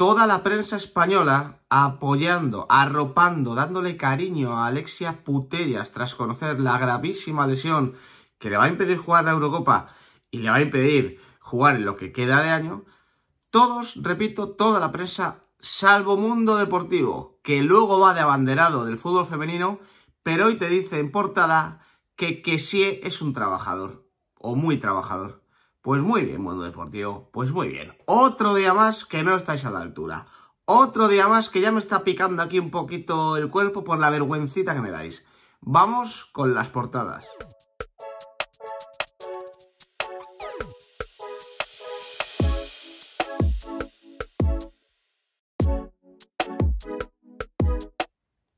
toda la prensa española apoyando, arropando, dándole cariño a Alexia Putellas tras conocer la gravísima lesión que le va a impedir jugar la Eurocopa y le va a impedir jugar en lo que queda de año, todos, repito, toda la prensa, salvo Mundo Deportivo, que luego va de abanderado del fútbol femenino, pero hoy te dice en portada que sí es un trabajador, o muy trabajador. Pues muy bien, mundo deportivo, pues muy bien. Otro día más que no estáis a la altura. Otro día más que ya me está picando aquí un poquito el cuerpo por la vergüencita que me dais. Vamos con las portadas.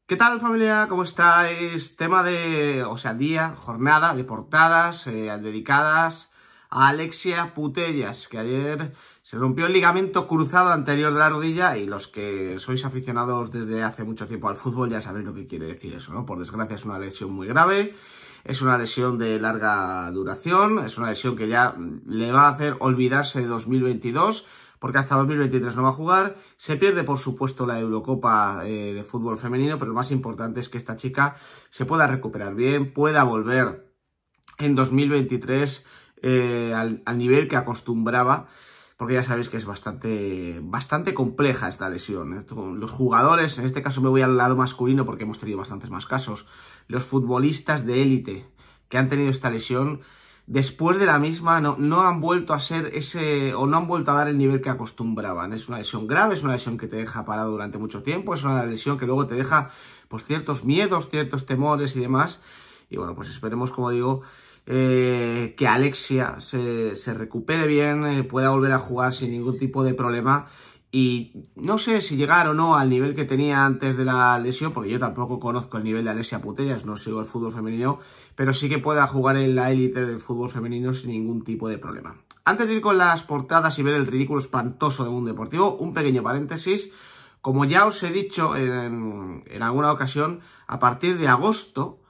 ¿Qué tal familia? ¿Cómo estáis? Tema de, o sea, día, jornada de portadas eh, dedicadas Alexia Putellas, que ayer se rompió el ligamento cruzado anterior de la rodilla y los que sois aficionados desde hace mucho tiempo al fútbol ya sabéis lo que quiere decir eso, ¿no? Por desgracia es una lesión muy grave, es una lesión de larga duración, es una lesión que ya le va a hacer olvidarse de 2022 porque hasta 2023 no va a jugar. Se pierde, por supuesto, la Eurocopa eh, de fútbol femenino, pero lo más importante es que esta chica se pueda recuperar bien, pueda volver en 2023 eh, al, al, nivel que acostumbraba, porque ya sabéis que es bastante, bastante compleja esta lesión. ¿eh? Los jugadores, en este caso me voy al lado masculino porque hemos tenido bastantes más casos, los futbolistas de élite que han tenido esta lesión, después de la misma no, no, han vuelto a ser ese o no han vuelto a dar el nivel que acostumbraban. Es una lesión grave, es una lesión que te deja parado durante mucho tiempo, es una lesión que luego te deja pues ciertos miedos, ciertos temores y demás. Y bueno, pues esperemos, como digo, eh, que Alexia se, recupere bien, eh, pueda volver a jugar sin ningún tipo de problema. Y no sé si llegar o no al nivel que tenía antes de la lesión, porque yo tampoco conozco el nivel de Alexia Putellas, no sigo el fútbol femenino, pero sí que pueda jugar en la élite del fútbol femenino sin ningún tipo de problema. Antes de ir con las portadas y ver el ridículo espantoso de Mundo Deportivo, un pequeño paréntesis. Como ya os he dicho en alguna ocasión, a partir de agosto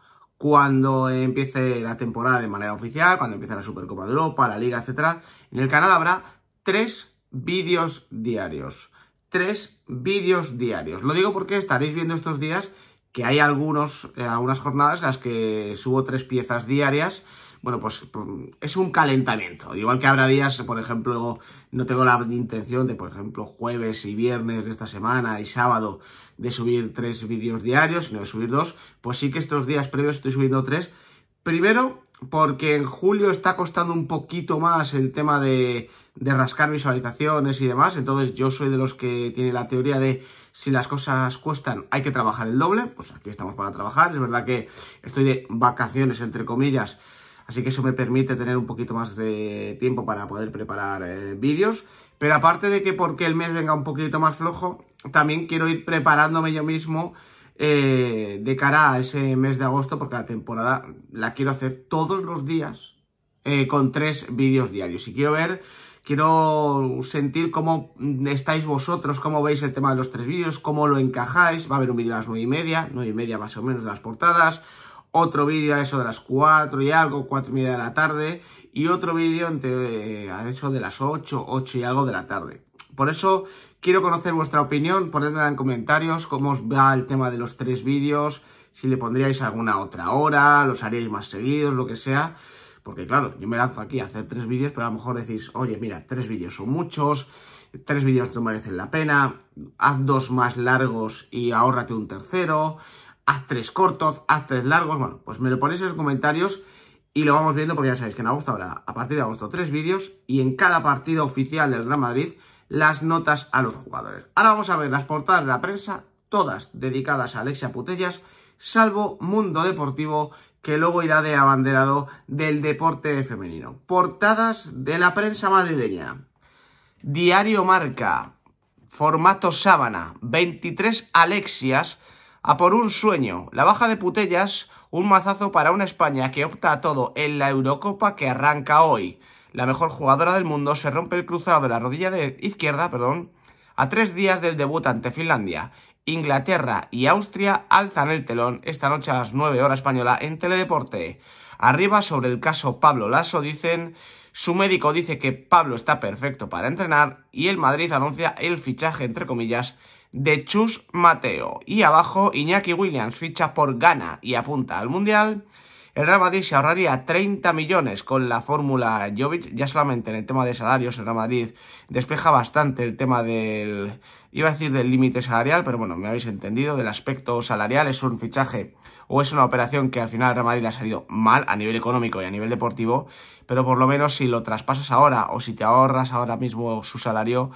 cuando empiece la temporada de manera oficial, cuando empiece la Supercopa de Europa, la Liga, etc. En el canal habrá tres vídeos diarios. Tres vídeos diarios. Lo digo porque estaréis viendo estos días que hay algunos, eh, algunas jornadas en las que subo tres piezas diarias bueno, pues, pues es un calentamiento. Igual que habrá días, por ejemplo, no tengo la intención de, por ejemplo, jueves y viernes de esta semana y sábado de subir tres vídeos diarios, sino de subir dos, pues sí que estos días previos estoy subiendo tres. Primero, porque en julio está costando un poquito más el tema de, rascar visualizaciones y demás, entonces yo soy de los que tiene la teoría de si las cosas cuestan hay que trabajar el doble, pues aquí estamos para trabajar, es verdad que estoy de vacaciones entre comillas, Así que eso me permite tener un poquito más de tiempo para poder preparar eh, vídeos. Pero aparte de que porque el mes venga un poquito más flojo, también quiero ir preparándome yo mismo eh, de cara a ese mes de agosto, porque la temporada la quiero hacer todos los días eh, con tres vídeos diarios. Y quiero ver, quiero sentir cómo estáis vosotros, cómo veis el tema de los tres vídeos, cómo lo encajáis. Va a haber un vídeo a las nueve y media, nueve y media más o menos de las portadas otro vídeo a eso de las 4 y algo, 4 y media de la tarde, y otro vídeo a eso de las 8, 8 y algo de la tarde. Por eso quiero conocer vuestra opinión, ponedla en comentarios cómo os va el tema de los tres vídeos, si le pondríais alguna otra hora, los haríais más seguidos, lo que sea. Porque claro, yo me lanzo aquí a hacer tres vídeos, pero a lo mejor decís, oye, mira, tres vídeos son muchos, tres vídeos no merecen la pena, haz dos más largos y ahórrate un tercero, haz tres cortos, haz tres largos, bueno, pues me lo ponéis en los comentarios y lo vamos viendo porque ya sabéis que en agosto habrá, a partir de agosto, tres vídeos y en cada partido oficial del Real Madrid las notas a los jugadores. Ahora vamos a ver las portadas de la prensa, todas dedicadas a Alexia Putellas, salvo Mundo Deportivo, que luego irá de abanderado del deporte femenino. Portadas de la prensa madrileña. Diario Marca, formato sábana, 23 Alexias a por un sueño, la baja de Putellas, un mazazo para una España que opta a todo en la Eurocopa que arranca hoy. La mejor jugadora del mundo se rompe el cruzado de la rodilla de izquierda, perdón, a tres días del debut ante Finlandia. Inglaterra y Austria alzan el telón esta noche a las 9 horas española en Teledeporte. Arriba sobre el caso Pablo Lasso dicen, su médico dice que Pablo está perfecto para entrenar y el Madrid anuncia el fichaje entre comillas de Chus Mateo. Y abajo, Iñaki Williams ficha por gana y apunta al Mundial. El Real Madrid se ahorraría 30 millones con la fórmula Jovic. Ya solamente en el tema de salarios, el Real Madrid despeja bastante el tema del. iba a decir del límite salarial, pero bueno, me habéis entendido, del aspecto salarial. Es un fichaje o es una operación que al final al Real Madrid le ha salido mal a nivel económico y a nivel deportivo, pero por lo menos si lo traspasas ahora o si te ahorras ahora mismo su salario,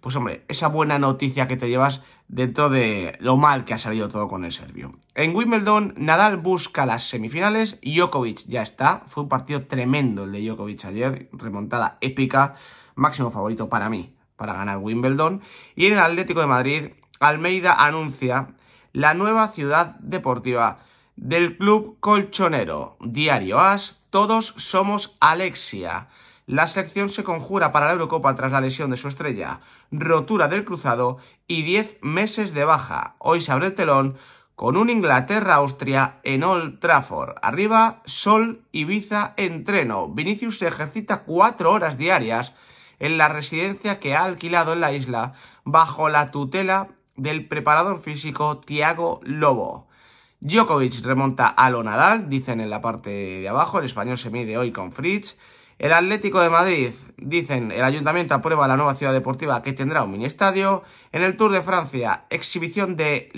pues hombre, esa buena noticia que te llevas dentro de lo mal que ha salido todo con el serbio. En Wimbledon, Nadal busca las semifinales, Djokovic ya está, fue un partido tremendo el de Djokovic ayer, remontada épica, máximo favorito para mí, para ganar Wimbledon, y en el Atlético de Madrid, Almeida anuncia la nueva ciudad deportiva del Club Colchonero. Diario As, todos somos Alexia. La selección se conjura para la Eurocopa tras la lesión de su estrella, rotura del cruzado y 10 meses de baja. Hoy se abre el telón con un Inglaterra-Austria en Old Trafford. Arriba, Sol, Ibiza, entreno. Vinicius se ejercita cuatro horas diarias en la residencia que ha alquilado en la isla bajo la tutela del preparador físico Tiago Lobo. Djokovic remonta a lo Nadal, dicen en la parte de abajo. El español se mide hoy con Fritz. El Atlético de Madrid, dicen, el ayuntamiento aprueba la nueva ciudad deportiva que tendrá un mini estadio. En el Tour de Francia, exhibición del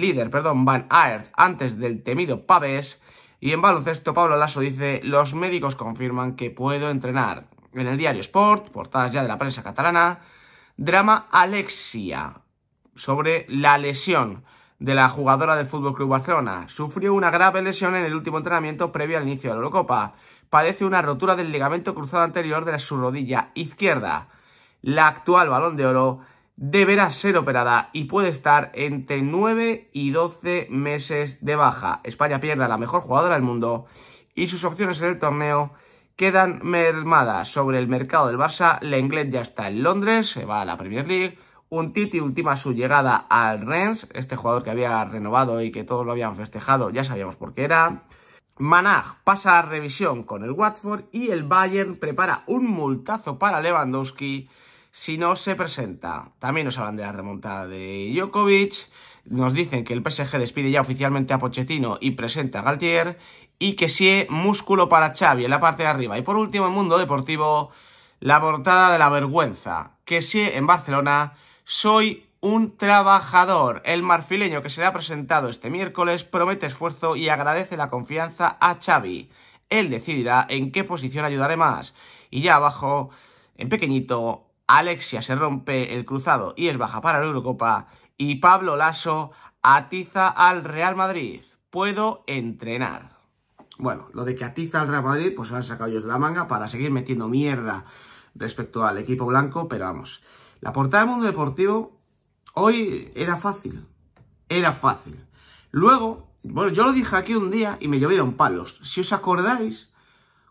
líder, perdón, Van Aert, antes del temido Paves. Y en baloncesto, Pablo Lasso dice, los médicos confirman que puedo entrenar. En el diario Sport, portadas ya de la prensa catalana, drama Alexia sobre la lesión de la jugadora del Fútbol Club Barcelona. Sufrió una grave lesión en el último entrenamiento previo al inicio de la Eurocopa. Padece una rotura del ligamento cruzado anterior de su rodilla izquierda. La actual balón de oro deberá ser operada y puede estar entre 9 y 12 meses de baja. España pierde a la mejor jugadora del mundo y sus opciones en el torneo quedan mermadas. Sobre el mercado del Barça, la Inglés ya está en Londres, se va a la Premier League. Un Titi última su llegada al Rennes, este jugador que había renovado y que todos lo habían festejado, ya sabíamos por qué era. Manag pasa a revisión con el Watford y el Bayern prepara un multazo para Lewandowski si no se presenta. También nos hablan de la remontada de Djokovic, nos dicen que el PSG despide ya oficialmente a Pochettino y presenta a Galtier y que sí músculo para Xavi en la parte de arriba. Y por último, en Mundo Deportivo, la portada de la vergüenza, que sí en Barcelona soy un trabajador. El marfileño que se le ha presentado este miércoles promete esfuerzo y agradece la confianza a Xavi. Él decidirá en qué posición ayudaré más. Y ya abajo, en pequeñito, Alexia se rompe el cruzado y es baja para la Eurocopa. Y Pablo Lasso atiza al Real Madrid. Puedo entrenar. Bueno, lo de que atiza al Real Madrid, pues lo han sacado ellos de la manga para seguir metiendo mierda respecto al equipo blanco, pero vamos. La portada del Mundo Deportivo hoy era fácil. Era fácil. Luego, bueno, yo lo dije aquí un día y me llovieron palos. Si os acordáis,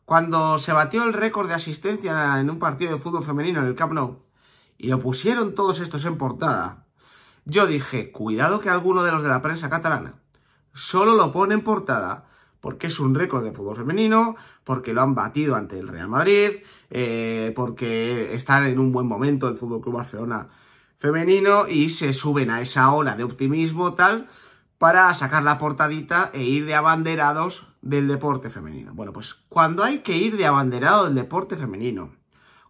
cuando se batió el récord de asistencia en un partido de fútbol femenino en el Camp Nou y lo pusieron todos estos en portada, yo dije, cuidado que alguno de los de la prensa catalana solo lo pone en portada porque es un récord de fútbol femenino, porque lo han batido ante el Real Madrid, eh, porque están en un buen momento el Fútbol Club Barcelona femenino y se suben a esa ola de optimismo tal para sacar la portadita e ir de abanderados del deporte femenino. Bueno, pues cuando hay que ir de abanderado del deporte femenino,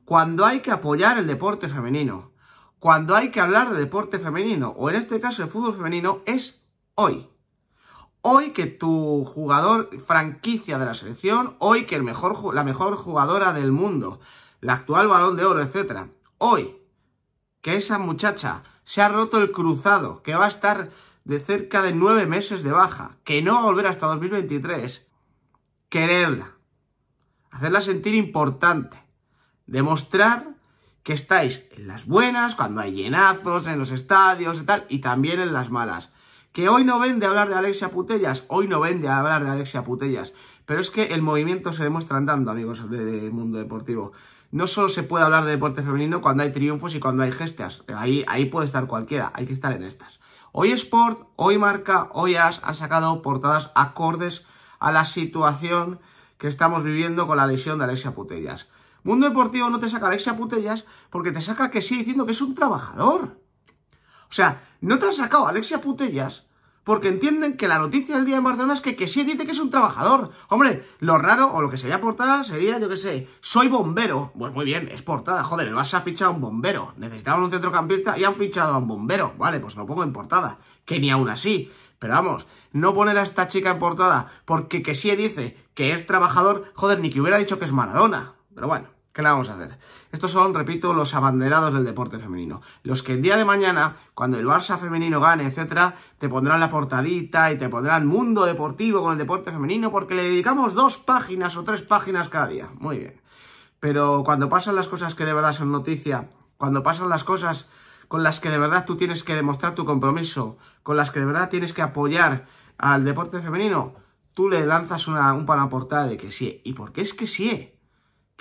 cuando hay que apoyar el deporte femenino, cuando hay que hablar de deporte femenino o en este caso de fútbol femenino es hoy. Hoy que tu jugador franquicia de la selección, hoy que el mejor, la mejor jugadora del mundo, la actual balón de oro, etc. Hoy que esa muchacha se ha roto el cruzado, que va a estar de cerca de nueve meses de baja, que no va a volver hasta 2023, quererla, hacerla sentir importante, demostrar que estáis en las buenas, cuando hay llenazos, en los estadios y tal, y también en las malas. Que hoy no vende hablar de Alexia Putellas, hoy no vende hablar de Alexia Putellas, pero es que el movimiento se demuestra andando, amigos del mundo deportivo. No solo se puede hablar de deporte femenino cuando hay triunfos y cuando hay gestas, ahí, ahí puede estar cualquiera, hay que estar en estas. Hoy Sport, hoy Marca, hoy As han sacado portadas acordes a la situación que estamos viviendo con la lesión de Alexia Putellas. Mundo Deportivo no te saca Alexia Putellas porque te saca que sí diciendo que es un trabajador. O sea, no te han sacado a Alexia Putellas porque entienden que la noticia del día de Maradona es que, que sí dice que es un trabajador. Hombre, lo raro o lo que sería portada sería, yo qué sé, soy bombero. Pues muy bien, es portada, joder, el Barça ha fichado a un bombero. Necesitaban un centrocampista y han fichado a un bombero. Vale, pues lo pongo en portada, que ni aún así. Pero vamos, no poner a esta chica en portada porque que sí dice que es trabajador, joder, ni que hubiera dicho que es Maradona. Pero bueno. ¿Qué vamos a hacer? Estos son, repito, los abanderados del deporte femenino. Los que el día de mañana, cuando el Barça femenino gane, etcétera, te pondrán la portadita y te pondrán mundo deportivo con el deporte femenino porque le dedicamos dos páginas o tres páginas cada día. Muy bien. Pero cuando pasan las cosas que de verdad son noticia, cuando pasan las cosas con las que de verdad tú tienes que demostrar tu compromiso, con las que de verdad tienes que apoyar al deporte femenino, tú le lanzas una, un panaportada de que sí. ¿Y por qué es que sí?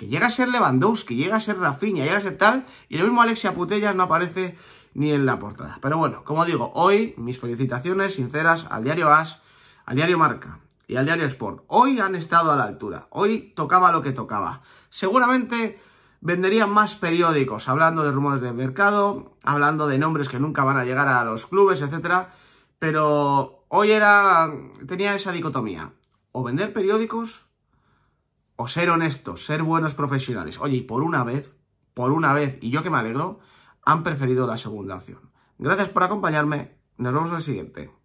que llega a ser Lewandowski, llega a ser Rafinha, llega a ser tal, y lo mismo Alexia Putellas no aparece ni en la portada. Pero bueno, como digo, hoy mis felicitaciones sinceras al diario As, al diario Marca y al diario Sport. Hoy han estado a la altura, hoy tocaba lo que tocaba. Seguramente venderían más periódicos hablando de rumores de mercado, hablando de nombres que nunca van a llegar a los clubes, etcétera, pero hoy era tenía esa dicotomía, o vender periódicos o ser honestos, ser buenos profesionales. Oye, y por una vez, por una vez, y yo que me alegro, han preferido la segunda opción. Gracias por acompañarme, nos vemos en el siguiente.